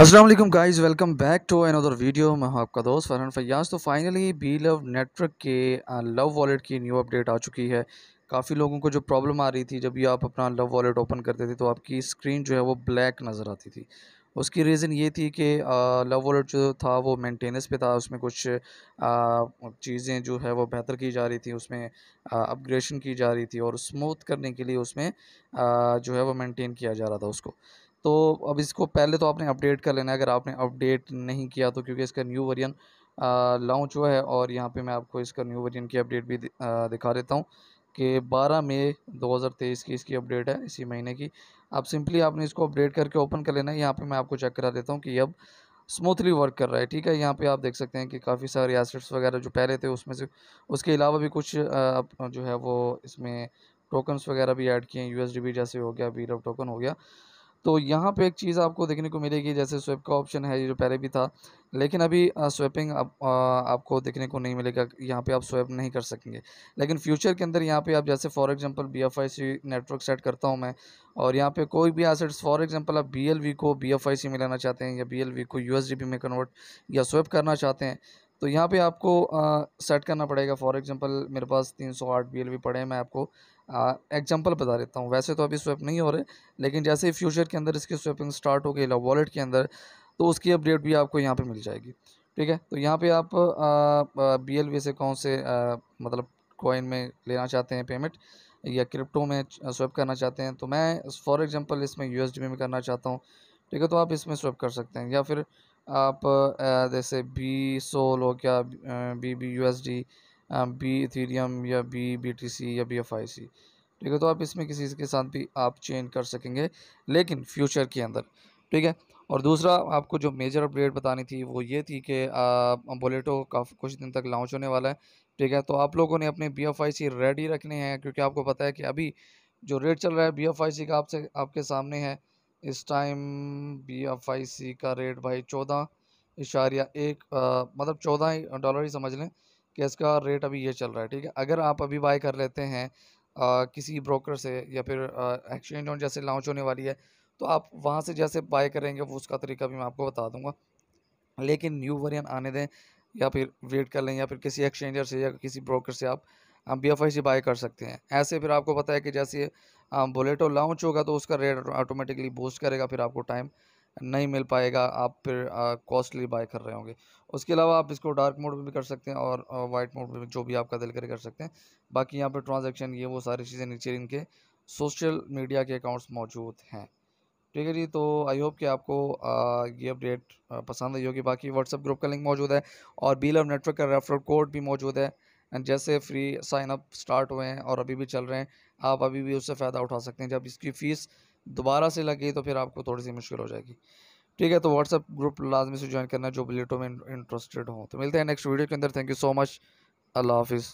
Aslam guys welcome back to another video मैं हूं आपका दोस्त फरहन फैयाज तो फाइनली बी लव नेटवर्क के लव वॉलेट की न्यू अपडेट आ चुकी है काफ़ी लोगों को जो प्रॉब्लम आ रही थी जब भी आप अपना लव वॉलेट ओपन करते थे तो आपकी स्क्रीन जो है वो ब्लैक नज़र आती थी उसकी रीज़न ये थी कि लव वॉलेट जो था वो मेंटेनेंस पे था उसमें कुछ चीज़ें जो है वो बेहतर की जा रही थी उसमें अपग्रेडेशन की जा रही थी और स्मूथ करने के लिए उसमें आ, जो है वो मेंटेन किया जा रहा था उसको तो अब इसको पहले तो आपने अपडेट कर लेना है अगर आपने अपडेट नहीं किया तो क्योंकि इसका न्यू वर्जन लॉन्च हुआ है और यहाँ पे मैं आपको इसका न्यू वर्जन की अपडेट भी दिखा देता हूँ कि 12 मई 2023 की इसकी अपडेट है इसी महीने की अब सिंपली आपने इसको अपडेट करके ओपन कर लेना है यहाँ पर मैं आपको चेक करा देता हूँ कि अब स्मूथली वर्क कर रहा है ठीक है यहाँ पे आप देख सकते हैं कि काफ़ी सारे एसेट्स वगैरह जो पहले थे उसमें से उसके अलावा भी कुछ जो है वो इसमें टोकन्स वगैरह भी ऐड किए हैं यू जैसे हो गया वीरव टोकन हो गया तो यहाँ पे एक चीज़ आपको देखने को मिलेगी जैसे स्वेप का ऑप्शन है ये जो पहले भी था लेकिन अभी स्वेपिंग आप, आपको देखने को नहीं मिलेगा यहाँ पे आप स्वेप नहीं कर सकेंगे लेकिन फ्यूचर के अंदर यहाँ पे आप जैसे for example B F I C network set करता हूँ मैं और यहाँ पे कोई भी एसेट्स फॉर एग्जांपल आप बी एल वी को बी एफ आई सी में लाना चाहते हैं या बी एल वी को यू एस डी पी में कन्वर्ट या स्वेप करना चाहते हैं तो यहाँ पे आपको सेट करना पड़ेगा फॉर एग्जांपल मेरे पास 308 सौ आठ बी पड़े हैं मैं आपको एग्जांपल बता देता हूँ वैसे तो अभी स्वैप नहीं हो रहे लेकिन जैसे ही फ्यूचर के अंदर इसकी स्वैपिंग स्टार्ट हो गई वॉलेट के अंदर तो उसकी अपडेट भी आपको यहाँ पर मिल जाएगी ठीक है तो यहाँ पर आप बी एल से कौन से आ, मतलब कॉइन में लेना चाहते हैं पेमेंट या क्रिप्टो में स्वैप करना चाहते हैं तो मैं फॉर एग्ज़ाम्पल इसमें यू में करना चाहता हूँ ठीक है तो आप इसमें स्वैप कर सकते हैं या फिर आप जैसे बी सोल हो क्या B B U S D B ethereum या बी बी टी सी या बी एफ आई सी ठीक है तो आप इसमें किसी के साथ भी आप चेंज कर सकेंगे लेकिन फ्यूचर के अंदर ठीक है और दूसरा आपको जो मेजर अपडेट बतानी थी वो ये थी कि बोलेटो काफ़ी कुछ दिन तक लॉन्च होने वाला है ठीक है तो आप लोगों ने अपने B F I C ready रखने हैं क्योंकि आपको पता है कि अभी जो रेट चल रहा है बी एफ आई सी का आपसे आपके सामने है इस time B F I C का रेट भाई चौदह इशारिया एक आ, मतलब चौदह डॉलर ही समझ लें कि इसका रेट अभी ये चल रहा है ठीक है अगर आप अभी बाय कर लेते हैं आ, किसी ब्रोकर से या फिर एक्सचेंज ऑन जैसे लॉन्च होने वाली है तो आप वहाँ से जैसे बाय करेंगे वो उसका तरीका भी मैं आपको बता दूंगा लेकिन न्यू वरियन आने दें या फिर वेट कर लें या फिर किसी एक्सचेंजर से या किसी ब्रोकर से आप आप B F I C buy कर सकते हैं ऐसे फिर आपको पता है कि जैसे बुलेटो हाँ, लॉन्च होगा तो उसका रेट ऑटोमेटिकली बूस्ट करेगा फिर आपको टाइम नहीं मिल पाएगा आप फिर कॉस्टली बाय कर रहे होंगे उसके अलावा आप इसको डार्क मोड में भी कर सकते हैं और वाइट मोड में जो भी आपका दिल करे कर सकते हैं बाकी यहाँ पर ट्रांजेक्शन ये वो सारी चीज़ें नीचे इनके सोशल मीडिया के अकाउंट्स मौजूद हैं ठीक है जी तो आई होप कि आपको ये अपडेट पसंद आई होगी बाकी व्हाट्सअप ग्रुप का लिंक मौजूद है और बी लव नेटवर्क का रेफरल कोड भी मौजूद है एंड जैसे फ्री साइनअप स्टार्ट हुए हैं और अभी भी चल रहे हैं आप अभी भी उससे फ़ायदा उठा सकते हैं जब इसकी फ़ीस दोबारा से लगी तो फिर आपको थोड़ी सी मुश्किल हो जाएगी ठीक है तो व्हाट्सअप ग्रुप लाजमी से ज्वाइन करना जो बिलेटो में इंटरेस्टेड हो तो मिलते हैं नेक्स्ट वीडियो के अंदर thank you so much Allah हाफिज़